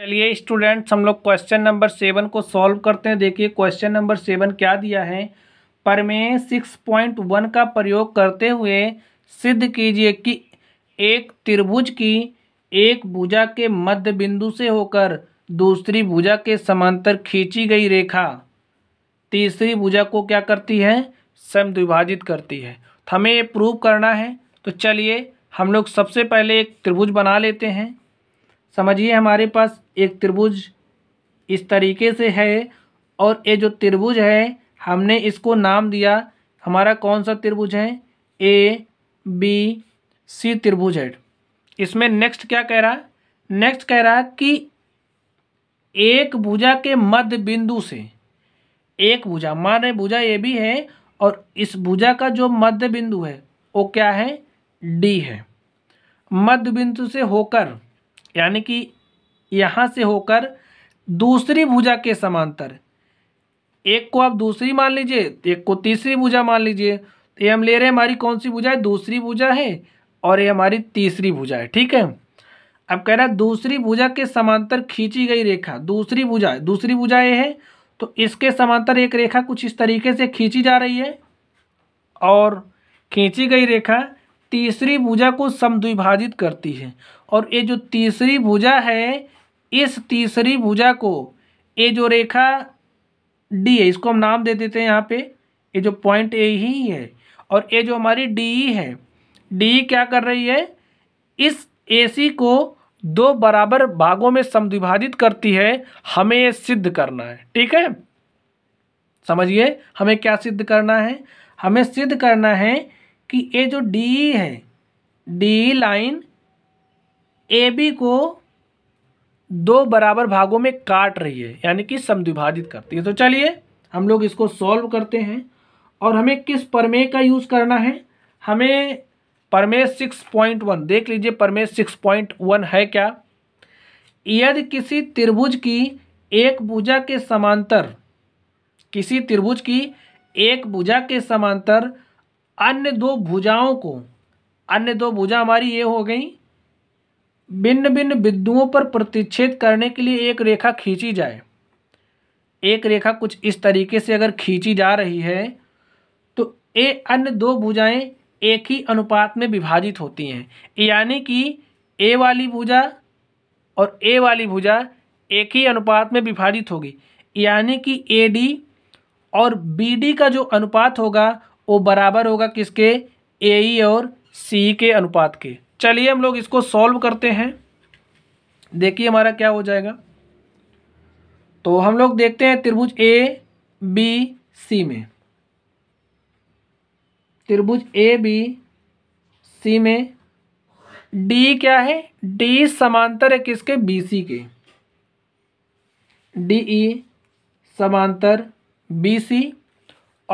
चलिए स्टूडेंट्स हम लोग क्वेश्चन नंबर सेवन को सॉल्व करते हैं देखिए क्वेश्चन नंबर सेवन क्या दिया है प्रमेय सिक्स पॉइंट वन का प्रयोग करते हुए सिद्ध कीजिए कि एक त्रिभुज की एक भुजा के मध्य बिंदु से होकर दूसरी भुजा के समांतर खींची गई रेखा तीसरी भुजा को क्या करती है विभाजित करती है तो हमें ये प्रूव करना है तो चलिए हम लोग सबसे पहले एक त्रिभुज बना लेते हैं समझिए हमारे पास एक त्रिभुज इस तरीके से है और ये जो त्रिभुज है हमने इसको नाम दिया हमारा कौन सा त्रिभुज है ए बी सी त्रिभुज है इसमें नेक्स्ट क्या कह रहा नेक्स्ट कह रहा कि एक भुजा के मध्य बिंदु से एक भुजा मान रहे भुजा ये भी है और इस भुजा का जो मध्य बिंदु है वो क्या है डी है मध्य बिंदु से होकर यानी कि यहाँ से होकर दूसरी भुजा के समांतर एक को आप दूसरी मान लीजिए एक को तीसरी भुजा मान लीजिए तो ये हम ले रहे हैं हमारी कौन सी भुजा है दूसरी भुजा है और ये हमारी तीसरी भुजा है ठीक है अब कह रहा है दूसरी भुजा के समांतर खींची गई रेखा दूसरी भुजा दूसरी भुजा ये है तो इसके समांतर एक रेखा कुछ इस तरीके से खींची जा रही है और खींची गई रेखा तीसरी भुजा को समद्विभाजित करती है और ये जो तीसरी भुजा है इस तीसरी भुजा को ये जो रेखा डी है इसको हम नाम दे देते हैं यहाँ पे ये जो पॉइंट ए ही है और ये जो हमारी डी ई है डी क्या कर रही है इस ए सी को दो बराबर भागों में समद्विभाजित करती है हमें ये सिद्ध करना है ठीक है समझिए हमें क्या सिद्ध करना है हमें सिद्ध करना है कि ये जो डी है डी लाइन ए बी को दो बराबर भागों में काट रही है यानी कि समद्विभाजित करती है तो चलिए हम लोग इसको सॉल्व करते हैं और हमें किस परमे का यूज़ करना है हमें परमेय सिक्स पॉइंट वन देख लीजिए परमेय सिक्स पॉइंट वन है क्या यदि किसी त्रिभुज की एक भुजा के समांतर किसी त्रिभुज की एक भुजा के समांतर अन्य दो भुजाओं को अन्य दो भुजा हमारी ये हो गई भिन्न भिन्न बिंदुओं पर प्रतिच्छेद करने के लिए एक रेखा खींची जाए एक रेखा कुछ इस तरीके से अगर खींची जा रही है तो ये अन्य दो भुजाएं एक ही अनुपात में विभाजित होती हैं यानी कि ए वाली भुजा और ए वाली भुजा एक ही अनुपात में विभाजित होगी यानी कि ए डी और बी डी का जो अनुपात होगा वो बराबर होगा किसके ए ई e और सी के अनुपात के चलिए हम लोग इसको सॉल्व करते हैं देखिए हमारा क्या हो जाएगा तो हम लोग देखते हैं त्रिभुज ए बी सी में त्रिभुज ए बी सी में डी क्या है डी समांतर है किसके बी सी के डी ई e समांतर बी सी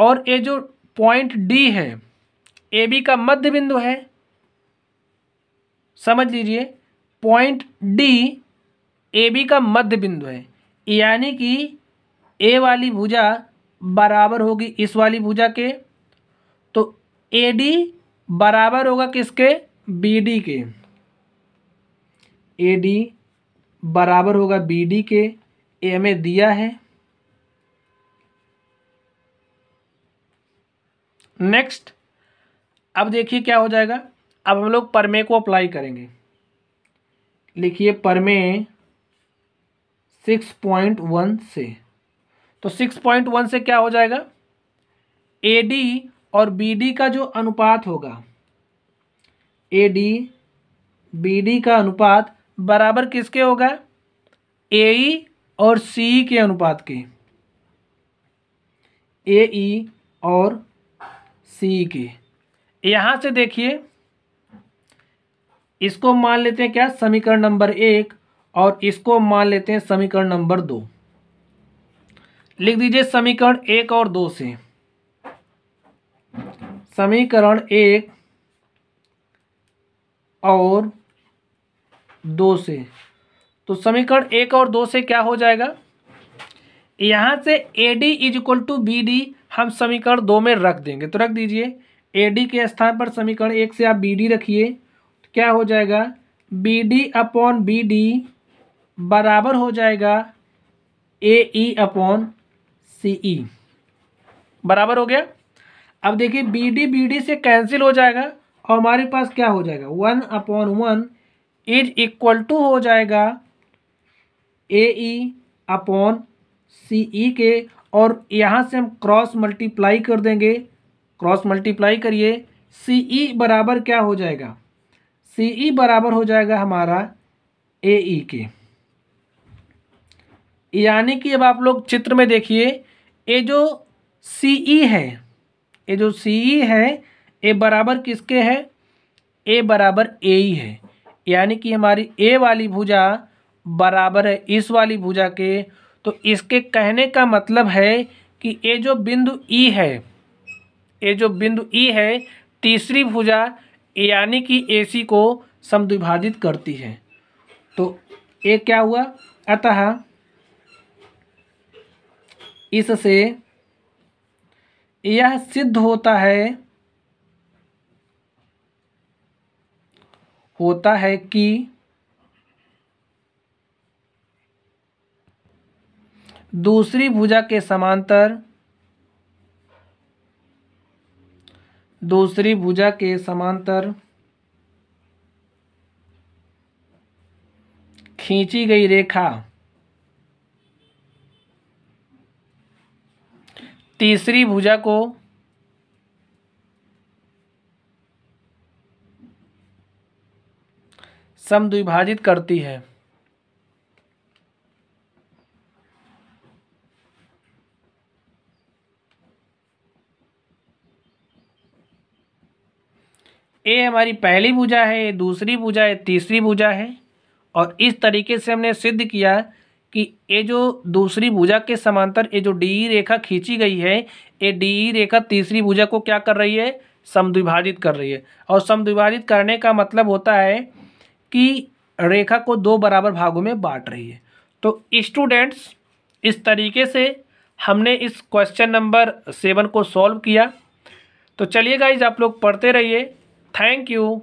और ये जो पॉइंट डी है ए बी का मध्य बिंदु है समझ लीजिए पॉइंट डी ए बी का मध्य बिंदु है यानी कि ए वाली भुजा बराबर होगी इस वाली भुजा के तो ए डी बराबर होगा किसके बी डी के ए डी बराबर होगा बी डी के ए में दिया है नेक्स्ट अब देखिए क्या हो जाएगा अब हम लोग परमे को अप्लाई करेंगे लिखिए परमे सिक्स पॉइंट वन से तो सिक्स पॉइंट वन से क्या हो जाएगा ए डी और बी डी का जो अनुपात होगा ए डी बी डी का अनुपात बराबर किसके होगा ए ई e और सी e के अनुपात के ए ई e और सी के यहाँ से देखिए इसको मान लेते हैं क्या समीकरण नंबर एक और इसको मान लेते हैं समीकरण नंबर दो लिख दीजिए समीकरण एक और दो से समीकरण एक और दो से तो समीकरण एक और दो से क्या हो जाएगा यहाँ से A D is equal to B D हम समीकरण दो में रख देंगे तो रख दीजिए ए डी के स्थान पर समीकरण एक से आप बी डी रखिए तो क्या हो जाएगा B D upon B D बराबर हो जाएगा A E e upon C E e। बराबर हो गया अब देखिए बी डी बी डी से कैंसिल हो जाएगा और हमारे पास क्या हो जाएगा one upon one is equal to हो जाएगा ए ई अपॉन सी ई के और यहाँ से हम क्रॉस मल्टीप्लाई कर देंगे क्रॉस मल्टीप्लाई करिए सी ई e बराबर क्या हो जाएगा सी ई e बराबर हो जाएगा हमारा ए ई e के यानी कि अब आप लोग चित्र में देखिए ये जो सी ई है ये जो सी ई है ए बराबर किसके है ए बराबर ए ई है यानी कि हमारी ए वाली भुजा बराबर है इस वाली भुजा के तो इसके कहने का मतलब है कि ये जो बिंदु ई e है ये जो बिंदु ई e है तीसरी भुजा यानी कि ए सी को समद्विभाजित करती है तो ये क्या हुआ अतः इससे यह सिद्ध होता है होता है कि दूसरी भुजा के समांतर दूसरी भुजा के समांतर खींची गई रेखा तीसरी भुजा को समद्विभाजित करती है ये हमारी पहली भुजा है ये दूसरी भुजा है तीसरी भुजा है और इस तरीके से हमने सिद्ध किया कि ये जो दूसरी भुजा के समांतर ये जो डी रेखा खींची गई है ये डी रेखा तीसरी भुजा को क्या कर रही है समद्विभाजित कर रही है और समद्विभाजित करने का मतलब होता है कि रेखा को दो बराबर भागों में बांट रही है तो स्टूडेंट्स इस तरीके से हमने इस क्वेश्चन नंबर सेवन को सॉल्व किया तो चलिए गाइज आप लोग पढ़ते रहिए Thank you.